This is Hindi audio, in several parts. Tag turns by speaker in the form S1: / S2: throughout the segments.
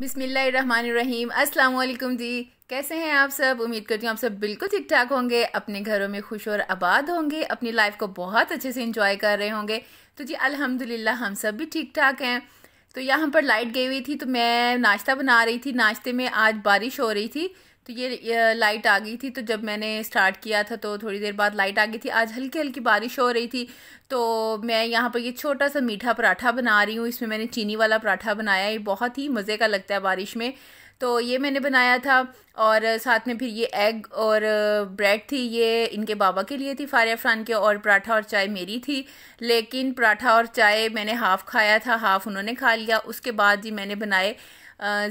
S1: बिसमीम् अल्लाम जी कैसे हैं आप सब उम्मीद करती हूँ आप सब बिल्कुल ठीक ठाक होंगे अपने घरों में खुश और आबाद होंगे अपनी लाइफ को बहुत अच्छे से इंजॉय कर रहे होंगे तो जी अल्हम्दुलिल्लाह हम सब भी ठीक ठाक हैं तो यहाँ पर लाइट गई हुई थी तो मैं नाश्ता बना रही थी नाश्ते में आज बारिश हो रही थी तो ये, लाइट आ गई थी तो जब मैंने स्टार्ट किया था तो थोड़ी देर बाद लाइट आ गई थी आज हल्की हल्की बारिश हो रही थी तो मैं यहाँ पर ये छोटा सा मीठा पराठा बना रही हूँ इसमें मैंने चीनी वाला पराठा बनाया ये बहुत ही मज़े का लगता है बारिश में तो ये मैंने बनाया था और साथ में फिर ये एग और ब्रेड थी ये इनके बाबा के लिए थी फारे फ़रान के और पराठा और चाय मेरी थी लेकिन पराठा और चाय मैंने हाफ़ खाया था हाफ़ उन्होंने खा लिया उसके बाद जी मैंने बनाए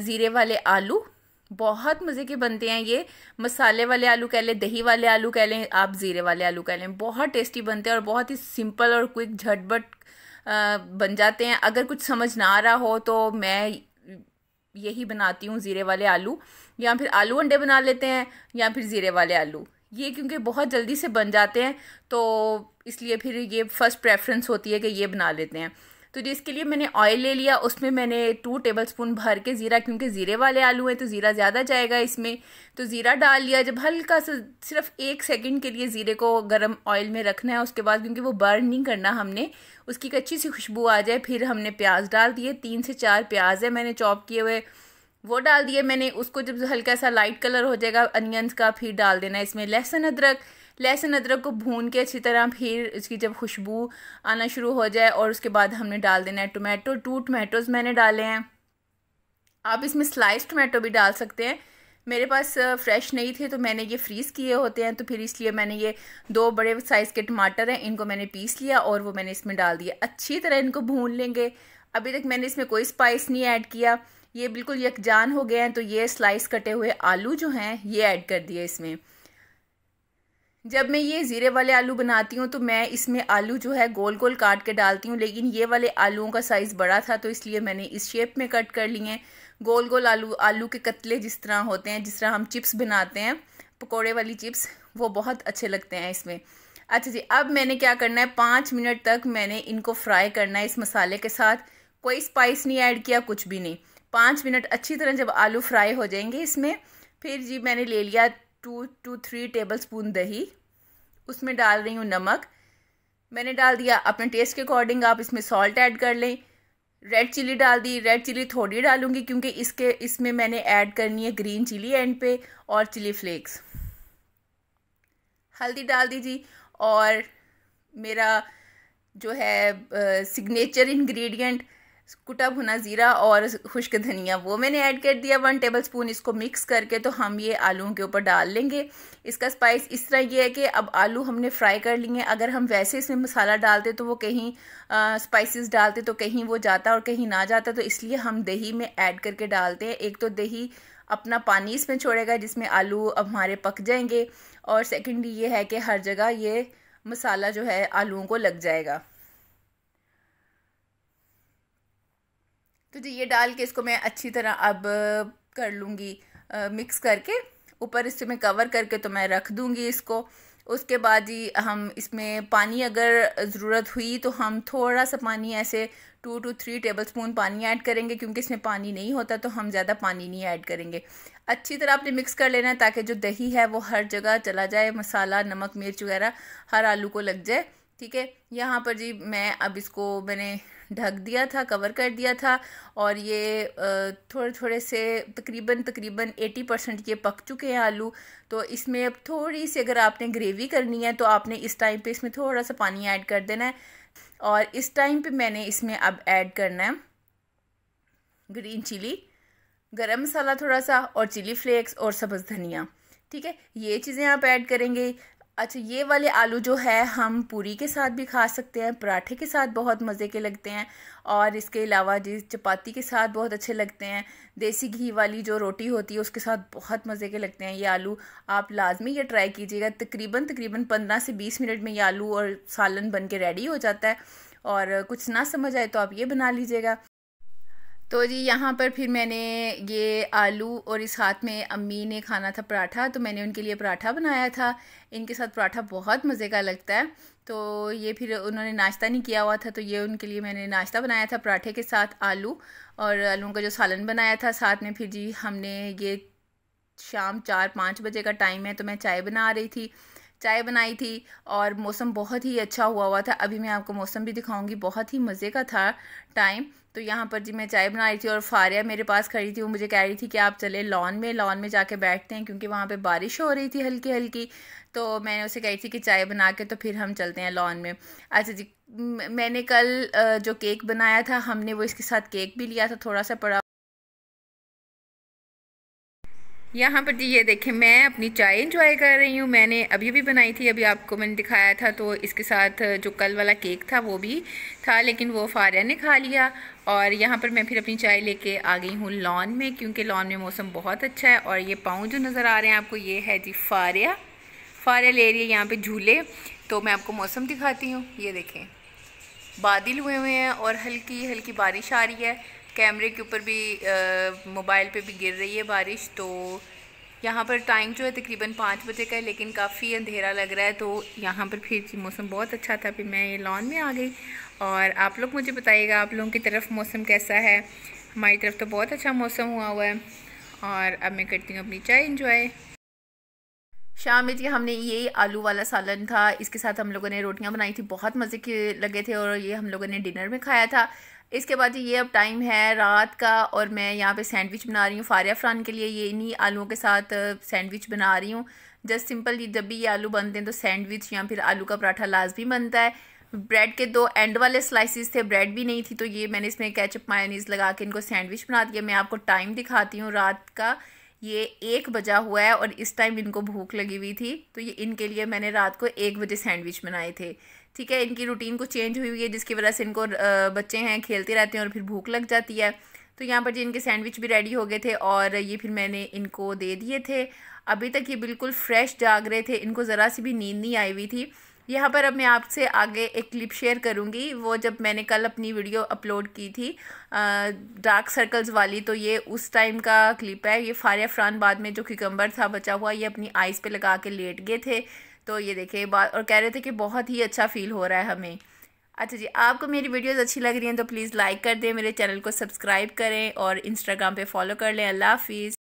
S1: ज़ीरे वाले आलू बहुत मज़े के बनते हैं ये मसाले वाले आलू कह लें दही वाले आलू कह लें आप ज़ीरे वाले आलू कह लें बहुत टेस्टी बनते हैं और बहुत ही सिंपल और क्विक झटबट बन जाते हैं अगर कुछ समझ ना आ रहा हो तो मैं यही बनाती हूँ ज़ीरे वाले आलू या फिर आलू अंडे बना लेते हैं या फिर ज़ीरे वाले आलू ये क्योंकि बहुत जल्दी से बन जाते हैं तो इसलिए फिर ये फ़र्स्ट प्रेफरेंस होती है कि ये बना लेते हैं तो जिसके लिए मैंने ऑयल ले लिया उसमें मैंने टू टेबल स्पून भर के ज़ीरा क्योंकि ज़ीरे वाले आलू हैं तो ज़ीरा ज़्यादा जाएगा इसमें तो ज़ीरा डाल लिया जब हल्का सा सिर्फ एक सेकंड के लिए ज़ीरे को गर्म ऑयल में रखना है उसके बाद क्योंकि वो बर्न नहीं करना हमने उसकी एक अच्छी सी खुशबू आ जाए फिर हमने प्याज डाल दिए तीन से चार प्याज है मैंने चॉप किए हुए वो डाल दिए मैंने उसको जब हल्का सा लाइट कलर हो जाएगा अनियंस का फिर डाल देना है इसमें लहसुन अदरक लहसुन अदरक को भून के अच्छी तरह फिर इसकी जब खुशबू आना शुरू हो जाए और उसके बाद हमने डाल देना है टोमेटो टू टमाटोज़ मैंने डाले हैं आप इसमें स्लाइस टोमेटो भी डाल सकते हैं मेरे पास फ्रेश नहीं थे तो मैंने ये फ्रीज़ किए होते हैं तो फिर इसलिए मैंने ये दो बड़े साइज़ के टमाटर हैं इनको मैंने पीस लिया और वो मैंने इसमें डाल दिया अच्छी तरह इनको भून लेंगे अभी तक मैंने इसमें कोई स्पाइस नहीं ऐड किया ये बिल्कुल यकजान हो गए हैं तो ये स्लाइस कटे हुए आलू जो हैं ये ऐड कर दिए इसमें जब मैं ये ज़ीरे वाले आलू बनाती हूँ तो मैं इसमें आलू जो है गोल गोल काट के डालती हूँ लेकिन ये वाले आलूओं का साइज़ बड़ा था तो इसलिए मैंने इस शेप में कट कर लिए हैं गोल गोल आलू आलू के कतले जिस तरह होते हैं जिस तरह हम चिप्स बनाते हैं पकोड़े वाली चिप्स वो बहुत अच्छे लगते हैं इसमें अच्छा जी अब मैंने क्या करना है पाँच मिनट तक मैंने इनको फ्राई करना है इस मसाले के साथ कोई स्पाइस नहीं ऐड किया कुछ भी नहीं पाँच मिनट अच्छी तरह जब आलू फ्राई हो जाएंगे इसमें फिर जी मैंने ले लिया two two three tablespoon दही उसमें डाल रही हूँ नमक मैंने डाल दिया अपने टेस्ट के अकॉर्डिंग आप इसमें सॉल्ट ऐड कर लें रेड चिली डाल दी रेड चिली थोड़ी डालूंगी क्योंकि इसके इसमें मैंने ऐड करनी है ग्रीन चिली एंड पे और चिली फ्लेक्स हल्दी डाल दीजिए और मेरा जो है सिग्नेचर इंग्रेडिएंट कुटा भुना ज़ीरा और खुश्क धनिया वो मैंने ऐड कर दिया वन टेबल स्पून इसको मिक्स करके तो हम ये आलू के ऊपर डाल लेंगे इसका स्पाइस इस तरह ये है कि अब आलू हमने फ्राई कर लिए अगर हम वैसे इसमें मसाला डालते तो वो कहीं स्पाइसेस डालते तो कहीं वो जाता और कहीं ना जाता तो इसलिए हम दही में ऐड करके डालते हैं एक तो दही अपना पानी इसमें छोड़ेगा जिसमें आलू अब हमारे पक जाएंगे और सेकेंडली ये है कि हर जगह ये मसाला जो है आलूओं को लग जाएगा तो जी ये डाल के इसको मैं अच्छी तरह अब कर लूँगी मिक्स करके ऊपर इससे मैं कवर करके तो मैं रख दूँगी इसको उसके बाद ही हम इसमें पानी अगर ज़रूरत हुई तो हम थोड़ा सा पानी ऐसे two two three tablespoon पानी ऐड करेंगे क्योंकि इसमें पानी नहीं होता तो हम ज़्यादा पानी नहीं ऐड करेंगे अच्छी तरह आपने मिक्स कर लेना है ताकि जो दही है वो हर जगह चला जाए मसाला नमक मिर्च वगैरह हर आलू को लग जाए ठीक है यहाँ पर जी मैं अब इसको मैंने ढक दिया था कवर कर दिया था और ये थोड़े थोड़े से तकरीबन तकरीबन 80 परसेंट ये पक चुके हैं आलू तो इसमें अब थोड़ी सी अगर आपने ग्रेवी करनी है तो आपने इस टाइम पे इसमें थोड़ा सा पानी ऐड कर देना है और इस टाइम पे मैंने इसमें अब ऐड करना है ग्रीन चिली गरम मसाला थोड़ा सा और चिली फ्लेक्स और सब्ज़ धनिया ठीक है ये चीज़ें आप ऐड करेंगे अच्छा ये वाले आलू जो है हम पूरी के साथ भी खा सकते हैं पराठे के साथ बहुत मज़े के लगते हैं और इसके अलावा जी चपाती के साथ बहुत अच्छे लगते हैं देसी घी वाली जो रोटी होती है उसके साथ बहुत मज़े के लगते हैं ये आलू आप लाजमी ये ट्राई कीजिएगा तकरीबन तकरीबन पंद्रह से बीस मिनट में ये आलू और सालन बन के रेडी हो जाता है और कुछ ना समझ आए तो आप ये बना लीजिएगा तो जी यहाँ पर फिर मैंने ये आलू और इस हाथ में अम्मी ने खाना था पराठा तो मैंने उनके लिए पराठा बनाया था इनके साथ पराठा बहुत मज़े का लगता है तो ये फिर उन्होंने नाश्ता नहीं किया हुआ था तो ये उनके लिए मैंने नाश्ता बनाया था पराठे के साथ आलू और आलू का जो सालन बनाया था साथ में फिर जी हमने ये शाम चार पाँच बजे का टाइम है तो मैं चाय बना रही थी चाय बनाई थी और मौसम बहुत ही अच्छा हुआ हुआ था अभी मैं आपको मौसम भी दिखाऊंगी बहुत ही मज़े का था टाइम तो यहाँ पर जी मैं चाय बना रही थी और फारिया मेरे पास खड़ी थी वो मुझे कह रही थी कि आप चले लॉन में लॉन में जाके बैठते हैं क्योंकि वहाँ पे बारिश हो रही थी हल्की हल्की तो मैंने उसे कही थी कि चाय बना के तो फिर हम चलते हैं लॉन में अच्छा जी मैंने कल जो केक बनाया था हमने वो इसके साथ केक भी लिया था थोड़ा सा पड़ा यहाँ पर जी ये देखें मैं अपनी चाय इंजॉय कर रही हूँ मैंने अभी भी बनाई थी अभी आपको मैंने दिखाया था तो इसके साथ जो कल वाला केक था वो भी था लेकिन वो फारिया ने खा लिया और यहाँ पर मैं फिर अपनी चाय लेके आ गई हूँ लॉन में क्योंकि लॉन में मौसम बहुत अच्छा है और ये पाँव जो नज़र आ रहे हैं आपको ये है जी फारिया फारिया ले रही है यहाँ पर झूले तो मैं आपको मौसम दिखाती हूँ ये देखें बादल हुए हुए हैं और हल्की हल्की बारिश आ रही है कैमरे के ऊपर भी मोबाइल पे भी गिर रही है बारिश तो यहाँ पर टाइम जो है तकरीबन पाँच बजे का है लेकिन काफ़ी अंधेरा लग रहा है तो यहाँ पर फिर मौसम बहुत अच्छा था फिर मैं ये लॉन में आ गई और आप लोग मुझे बताइएगा आप लोगों की तरफ मौसम कैसा है हमारी तरफ तो बहुत अच्छा मौसम हुआ हुआ है और अब मैं करती हूँ अपनी चाय इन्जॉय शाम में जी हमने ये आलू वाला सालन था इसके साथ हम लोगों ने रोटियां बनाई थी बहुत मज़े के लगे थे और ये हम लोगों ने डिनर में खाया था इसके बाद ये अब टाइम है रात का और मैं यहाँ पे सैंडविच बना रही हूँ फारिया फ्रान के लिए ये इन्हीं आलूओं के साथ सैंडविच बना रही हूँ जस्ट सिंपल जब भी ये आलू बनते हैं तो सैंडविच या फिर आलू का पराठा लाजमी बनता है ब्रेड के दो एंड वाले स्लाइसिस थे ब्रेड भी नहीं थी तो ये मैंने इसमें कैचअप मायोनीज़ लगा के इनको सैंडविच बना दिया मैं आपको टाइम दिखाती हूँ रात का ये एक बजा हुआ है और इस टाइम इनको भूख लगी हुई थी तो ये इनके लिए मैंने रात को एक बजे सैंडविच बनाए थे ठीक है इनकी रूटीन को चेंज हुई हुई है जिसकी वजह से इनको बच्चे हैं खेलते रहते हैं और फिर भूख लग जाती है तो यहाँ पर जी इनके सैंडविच भी रेडी हो गए थे और ये फिर मैंने इनको दे दिए थे अभी तक ये बिल्कुल फ्रेश जाग रहे थे इनको ज़रा सी भी नींद नहीं आई हुई थी यहाँ पर अब मैं आपसे आगे एक क्लिप शेयर करूँगी वो जब मैंने कल अपनी वीडियो अपलोड की थी डार्क सर्कल्स वाली तो ये उस टाइम का क्लिप है ये फारिया फ्रान बाद में जो किकम्बर था बचा हुआ ये अपनी आइज़ पे लगा के लेट गए थे तो ये देखे बात और कह रहे थे कि बहुत ही अच्छा फील हो रहा है हमें अच्छा जी आपको मेरी वीडियोज़ अच्छी लग रही हैं तो प्लीज़ लाइक कर दें मेरे चैनल को सब्सक्राइब करें और इंस्टाग्राम पर फॉलो कर लें अल्लाह हाफिज़